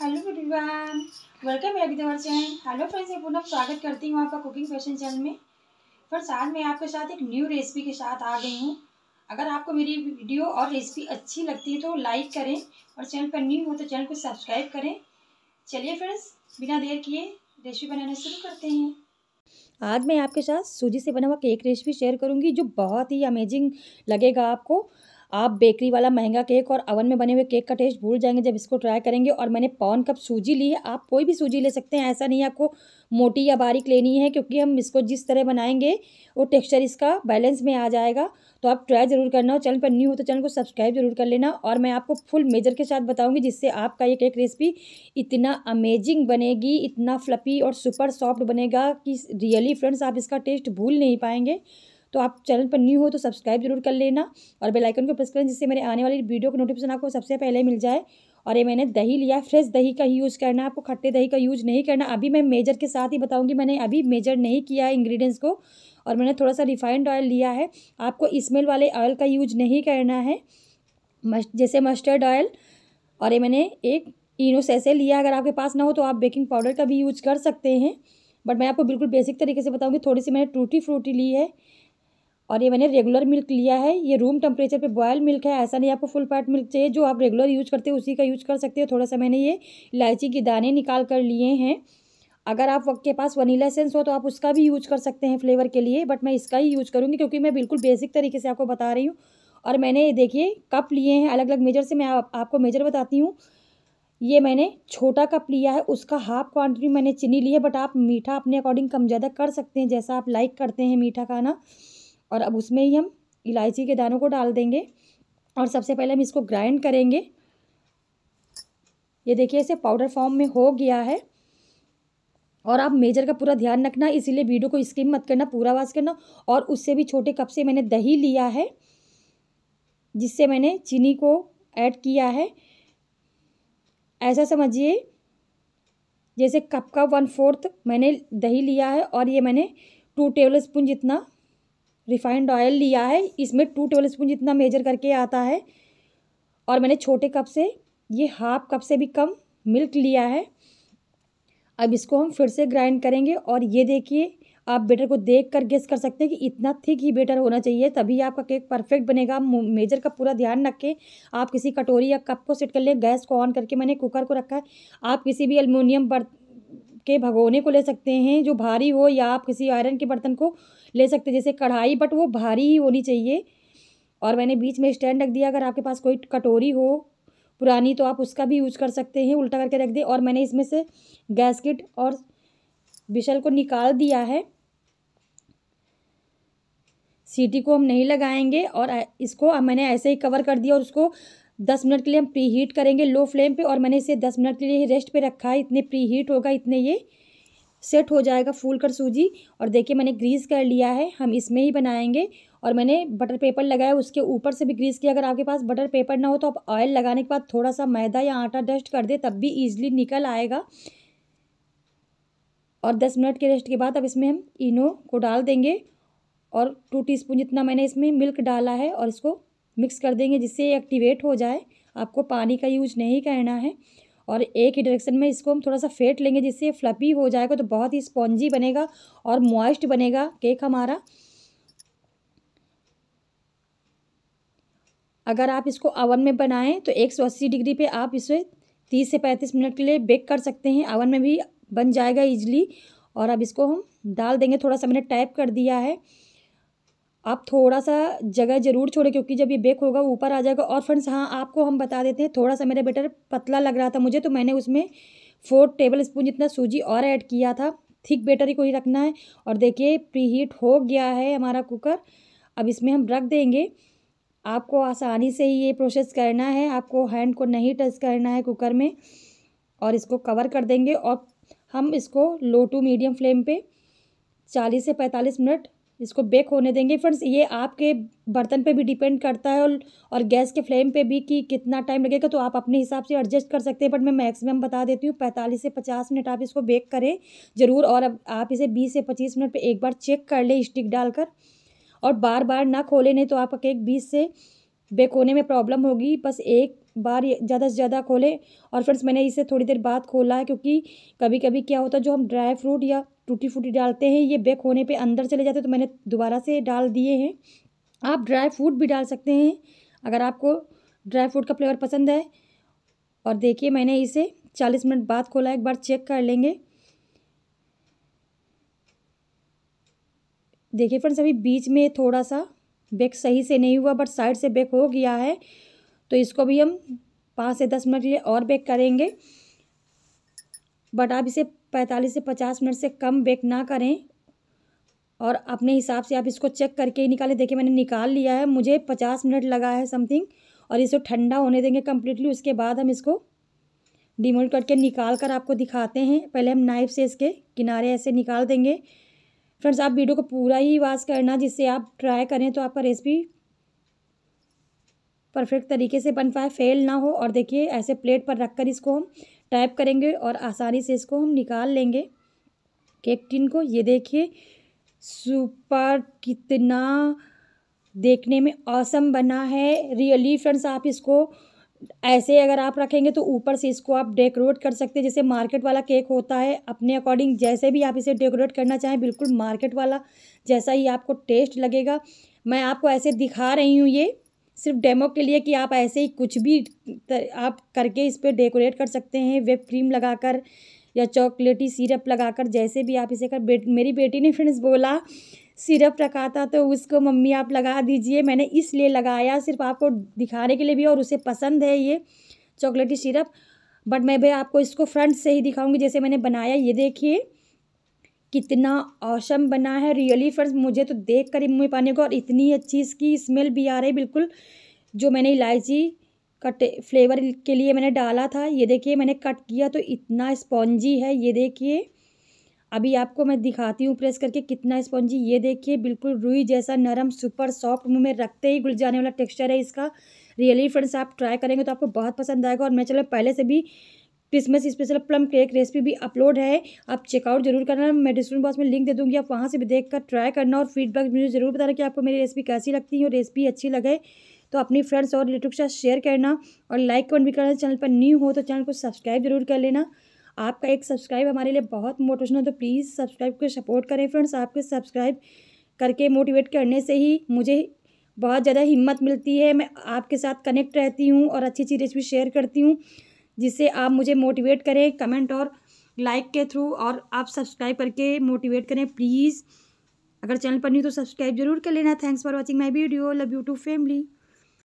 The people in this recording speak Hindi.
hello everyone welcome back to our channel hello friends मैं पुनः स्वागत करती हूँ आपका कुकिंग फैशन चैनल में फ्रेंड्स आज मैं आपके साथ एक न्यू रेसिपी के साथ आ गई हूँ अगर आपको मेरी वीडियो और रेसिपी अच्छी लगती है तो लाइक करें और चैनल पर न्यू हो तो चैनल को सब्सक्राइब करें चलिए फ्रेंड्स बिना देर किए रेसिपी बनाना शुरू करते हैं आज मैं आपके साथ सूजी से बना हुआ केक रेसिपी शेयर करूँगी जो बहुत ही अमेजिंग लगेगा आपको आप बेकरी वाला महंगा केक और अवन में बने हुए केक का टेस्ट भूल जाएंगे जब इसको ट्राई करेंगे और मैंने पौन कप सूजी ली है आप कोई भी सूजी ले सकते हैं ऐसा नहीं आपको मोटी या बारीक लेनी है क्योंकि हम इसको जिस तरह बनाएंगे वो टेक्स्चर इसका बैलेंस में आ जाएगा तो आप ट्राई ज़रूर करना और चैनल पर न्यू हो तो चैनल को सब्सक्राइब जरूर कर लेना और मैं आपको फुल मेजर के साथ बताऊंगी जिससे आपका ये केक रेसिपी इतना अमेजिंग बनेगी इतना फ्लपी और सुपर सॉफ्ट बनेगा कि रियली फ्रेंड्स आप इसका टेस्ट भूल नहीं पाएंगे तो आप चैनल पर न्यू हो तो सब्सक्राइब जरूर कर लेना और बेलाइकन को प्रेस करें जिससे मेरे आने वाली वीडियो का नोटिफिकेशन आपको सबसे पहले मिल जाए और ये मैंने दही लिया फ्रेश दही का यूज़ करना आपको खट्टे दही का यूज़ नहीं करना अभी मैं मेजर के साथ ही बताऊँगी मैंने अभी मेजर नहीं किया है इंग्रेडिएंट्स को और मैंने थोड़ा सा रिफाइंड ऑयल लिया है आपको स्मेल वाले ऑयल का यूज नहीं करना है जैसे मस्टर्ड ऑयल और ये मैंने एक इनो सैसे लिया अगर आपके पास ना हो तो आप बेकिंग पाउडर का भी यूज कर सकते हैं बट मैं आपको बिल्कुल बेसिक तरीके से बताऊँगी थोड़ी सी मैंने टूटी फ्रूटी ली है और ये मैंने रेगुलर मिल्क लिया है ये रूम टेम्परेचर पे बॉयल मिल्क है ऐसा नहीं आपको फुल फैट मिल्क चाहिए जो आप रेगुलर यूज़ करते हो उसी का यूज़ कर सकते हो थोड़ा सा मैंने ये इलायची के दाने निकाल कर लिए हैं अगर आप के पास वनीला सेंस हो तो आप उसका भी यूज कर सकते हैं फ्लेवर के लिए बट मैं इसका ही यूज़ करूँगी क्योंकि मैं बिल्कुल बेसिक तरीके से आपको बता रही हूँ और मैंने ये देखिए कप लिए हैं अलग अलग मेजर से मैं आप, आपको मेजर बताती हूँ ये मैंने छोटा कप लिया है उसका हाफ क्वांटिटी मैंने चीनी ली है बट आप मीठा अपने अकॉर्डिंग कम ज़्यादा कर सकते हैं जैसा आप लाइक करते हैं मीठा खाना और अब उसमें ही हम इलायची के दानों को डाल देंगे और सबसे पहले हम इसको ग्राइंड करेंगे ये देखिए ऐसे पाउडर फॉर्म में हो गया है और आप मेजर का पूरा ध्यान रखना इसीलिए वीडियो को स्किप मत करना पूरा वाश करना और उससे भी छोटे कप से मैंने दही लिया है जिससे मैंने चीनी को ऐड किया है ऐसा समझिए जैसे कप का वन फोर्थ मैंने दही लिया है और ये मैंने टू टेबल स्पून जितना रिफाइंड ऑयल लिया है इसमें टू टेबल स्पून जितना मेजर करके आता है और मैंने छोटे कप से ये हाफ कप से भी कम मिल्क लिया है अब इसको हम फिर से ग्राइंड करेंगे और ये देखिए आप बेटर को देख कर गेस कर सकते हैं कि इतना थिक ही बेटर होना चाहिए तभी आपका केक परफेक्ट बनेगा आप मेजर का पूरा ध्यान रखें आप किसी कटोरी या कप को सेट कर लें गैस को ऑन करके मैंने कुकर को रखा है आप किसी भी अल्मोनियम बर्त के भगोने को ले सकते हैं जो भारी हो या आप किसी आयरन के बर्तन को ले सकते जैसे कढ़ाई बट वो भारी ही होनी चाहिए और मैंने बीच में स्टैंड रख दिया अगर आपके पास कोई कटोरी हो पुरानी तो आप उसका भी यूज कर सकते हैं उल्टा करके रख दें और मैंने इसमें से गैसकेट और बिशल को निकाल दिया है सीटी को हम नहीं लगाएंगे और इसको मैंने ऐसे ही कवर कर दिया और उसको दस मिनट के लिए हम प्री हीट करेंगे लो फ्लेम पे और मैंने इसे दस मिनट के लिए रेस्ट पे रखा है इतने प्री हीट होगा इतने ये सेट हो जाएगा फूल कर सूजी और देखिए मैंने ग्रीस कर लिया है हम इसमें ही बनाएंगे और मैंने बटर पेपर लगाया उसके ऊपर से भी ग्रीस किया अगर आपके पास बटर पेपर ना हो तो आप ऑयल लगाने के बाद थोड़ा सा मैदा या आटा डस्ट कर दे तब भी ईजिली निकल आएगा और दस मिनट के रेस्ट के बाद अब इसमें हम इनो को डाल देंगे और टू टी जितना मैंने इसमें मिल्क डाला है और इसको मिक्स कर देंगे जिससे एक्टिवेट हो जाए आपको पानी का यूज नहीं करना है और एक ही डायरेक्शन में इसको हम थोड़ा सा फेंट लेंगे जिससे ये फ्लपी हो जाएगा तो बहुत ही स्पॉन्जी बनेगा और मॉइस्ट बनेगा केक हमारा अगर आप इसको अवन में बनाएं तो 180 डिग्री पे आप इसे 30 से 35 मिनट के लिए बेक कर सकते हैं अवन में भी बन जाएगा इजली और अब इसको हम डाल देंगे थोड़ा सा मैंने टाइप कर दिया है आप थोड़ा सा जगह ज़रूर छोड़ें क्योंकि जब ये बेक होगा ऊपर आ जाएगा और फ्रेंड्स हाँ आपको हम बता देते हैं थोड़ा सा मेरा बेटर पतला लग रहा था मुझे तो मैंने उसमें फोर टेबल स्पून जितना सूजी और ऐड किया था थिक बेटर ही को ही रखना है और देखिए प्री हीट हो गया है हमारा कुकर अब इसमें हम रख देंगे आपको आसानी से ही ये प्रोसेस करना है आपको हैंड को नहीं टच करना है कुकर में और इसको कवर कर देंगे और हम इसको लो टू मीडियम फ्लेम पे चालीस से पैंतालीस मिनट इसको बेक होने देंगे फ्रेंड्स ये आपके बर्तन पे भी डिपेंड करता है और और गैस के फ्लेम पे भी कि कितना टाइम लगेगा तो आप अपने हिसाब से एडजस्ट कर सकते हैं बट मैं मैक्सिमम बता देती हूँ पैंतालीस से पचास मिनट आप इसको बेक करें ज़रूर और अब आप इसे बीस से पच्चीस मिनट पर एक बार चेक कर लें स्टिक डालकर और बार बार ना खोले नहीं तो आपका केक बीस से बेक होने में प्रॉब्लम होगी बस एक बार ज़्यादा से ज़्यादा खोलें और फ्रेंड्स मैंने इसे थोड़ी देर बाद खोला है क्योंकि कभी कभी क्या होता है जो हम ड्राई फ्रूट या टूटी फूटी डालते हैं ये बेक होने पे अंदर चले जाते हैं तो मैंने दोबारा से डाल दिए हैं आप ड्राई फ्रूट भी डाल सकते हैं अगर आपको ड्राई फ्रूट का फ्लेवर पसंद है और देखिए मैंने इसे चालीस मिनट बाद खोला एक बार चेक कर लेंगे देखिए फ्रेंड्स अभी बीच में थोड़ा सा बेक सही से नहीं हुआ बट साइड से बेक हो गया है तो इसको भी हम पाँच से दस मिनट के लिए और बेक करेंगे बट आप इसे पैंतालीस से पचास मिनट से कम बेक ना करें और अपने हिसाब से आप इसको चेक करके ही निकालें देखिए मैंने निकाल लिया है मुझे पचास मिनट लगा है समथिंग और इसे ठंडा होने देंगे कम्प्लीटली उसके बाद हम इसको डिमोल्ड करके निकाल कर आपको दिखाते हैं पहले हम नाइफ से इसके किनारे ऐसे निकाल देंगे फ्रेंड्स आप वीडियो को पूरा ही वाश करना जिससे आप ट्राई करें तो आपका रेसिपी परफेक्ट तरीके से बन पाए फेल ना हो और देखिए ऐसे प्लेट पर रख कर इसको हम टाइप करेंगे और आसानी से इसको हम निकाल लेंगे केक टिन को ये देखिए सुपर कितना देखने में औसम बना है रियली फ्रेंड्स आप इसको ऐसे अगर आप रखेंगे तो ऊपर से इसको आप डेकोरेट कर सकते हैं जैसे मार्केट वाला केक होता है अपने अकॉर्डिंग जैसे भी आप इसे डेकोरेट करना चाहें बिल्कुल मार्केट वाला जैसा ही आपको टेस्ट लगेगा मैं आपको ऐसे दिखा रही हूँ ये सिर्फ डेमो के लिए कि आप ऐसे ही कुछ भी आप करके इस पर डेकोरेट कर सकते हैं वेब क्रीम लगाकर या चॉकलेटी सिरप लगाकर जैसे भी आप इसे कर बेट, मेरी बेटी ने फ्रेंड्स बोला सिरप रखा था तो उसको मम्मी आप लगा दीजिए मैंने इसलिए लगाया सिर्फ आपको दिखाने के लिए भी और उसे पसंद है ये चॉकलेटी सिरप बट मैं भी आपको इसको फ्रंट से ही दिखाऊंगी जैसे मैंने बनाया ये देखिए कितना औसम बना है रियली फ्रेंड्स मुझे तो देख कर ही मुँह पानी को और इतनी अच्छी इसकी स्मेल भी आ रही बिल्कुल जो मैंने इलायची कट फ्लेवर के लिए मैंने डाला था ये देखिए मैंने कट किया तो इतना स्पॉन्जी है ये देखिए अभी आपको मैं दिखाती हूँ प्रेस करके कितना स्पॉन्जी ये देखिए बिल्कुल रुई जैसा नरम सुपर सॉफ्ट मुँह में रखते ही गुल जाने वाला टेक्सचर है इसका रियली फ्रेंड्स आप ट्राई करेंगे तो आपको बहुत पसंद आएगा और मैं चलो पहले से भी Christmas special plum cake recipe भी अपलोड है आप चेकआउट जरूर करना मैं डिस्क्रिप्शन बॉक्स में लिंक दे दूँगी आप वहाँ से भी देख कर ट्राई करना और फीडबैक मुझे जरूर बताना कि आपको मेरी रेसिपी कैसी लगती है और रेसिपी अच्छी लगे तो अपनी फ्रेंड्स और रिलेटिव के साथ शेयर करना और लाइक कमेंट भी करना चैनल पर न्यू हो तो चैनल को सब्सक्राइब जरूर कर लेना आपका एक सब्सक्राइब हमारे लिए बहुत मोटिवेशन है तो प्लीज़ सब्सक्राइब को सपोर्ट करें फ्रेंड्स आपके सब्सक्राइब करके मोटिवेट करने से ही मुझे बहुत ज़्यादा हिम्मत मिलती है मैं आपके साथ कनेक्ट रहती हूँ और अच्छी अच्छी रेसिपी शेयर करती हूँ जिससे आप मुझे मोटिवेट करें कमेंट और लाइक के थ्रू और आप सब्सक्राइब करके मोटिवेट करें प्लीज़ अगर चैनल पर नहीं तो सब्सक्राइब जरूर कर लेना thanks for watching my video love you too family